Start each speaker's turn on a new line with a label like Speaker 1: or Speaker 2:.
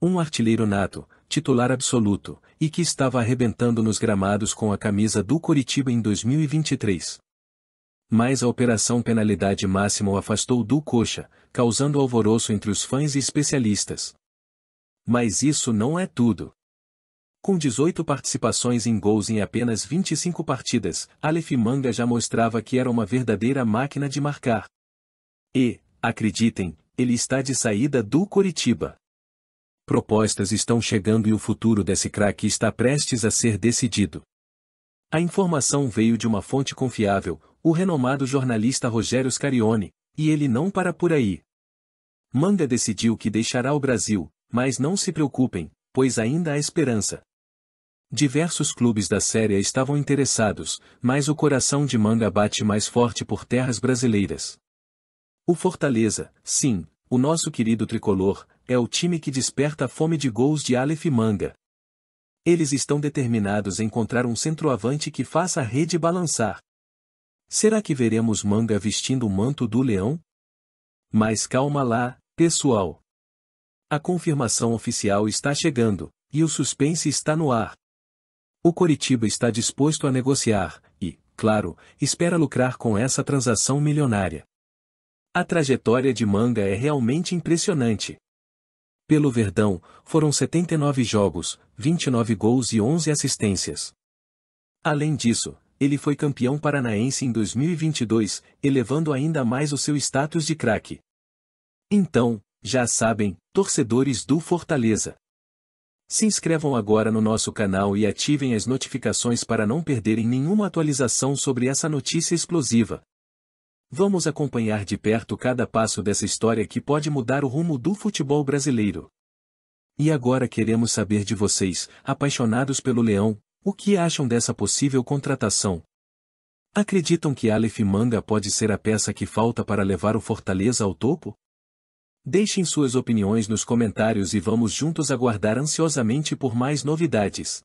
Speaker 1: Um artilheiro nato, titular absoluto, e que estava arrebentando nos gramados com a camisa do Coritiba em 2023. Mas a operação penalidade máxima o afastou do coxa, causando alvoroço entre os fãs e especialistas. Mas isso não é tudo. Com 18 participações em gols em apenas 25 partidas, Aleph Manga já mostrava que era uma verdadeira máquina de marcar. E, acreditem, ele está de saída do Coritiba propostas estão chegando e o futuro desse craque está prestes a ser decidido. A informação veio de uma fonte confiável, o renomado jornalista Rogério Scarione, e ele não para por aí. Manga decidiu que deixará o Brasil, mas não se preocupem, pois ainda há esperança. Diversos clubes da série estavam interessados, mas o coração de Manga bate mais forte por terras brasileiras. O Fortaleza, sim, o nosso querido tricolor, é o time que desperta a fome de gols de Aleph Manga. Eles estão determinados a encontrar um centroavante que faça a rede balançar. Será que veremos Manga vestindo o manto do leão? Mas calma lá, pessoal. A confirmação oficial está chegando, e o suspense está no ar. O Coritiba está disposto a negociar, e, claro, espera lucrar com essa transação milionária. A trajetória de Manga é realmente impressionante. Pelo Verdão, foram 79 jogos, 29 gols e 11 assistências. Além disso, ele foi campeão paranaense em 2022, elevando ainda mais o seu status de craque. Então, já sabem, torcedores do Fortaleza. Se inscrevam agora no nosso canal e ativem as notificações para não perderem nenhuma atualização sobre essa notícia explosiva. Vamos acompanhar de perto cada passo dessa história que pode mudar o rumo do futebol brasileiro. E agora queremos saber de vocês, apaixonados pelo Leão, o que acham dessa possível contratação? Acreditam que Aleph Manga pode ser a peça que falta para levar o Fortaleza ao topo? Deixem suas opiniões nos comentários e vamos juntos aguardar ansiosamente por mais novidades.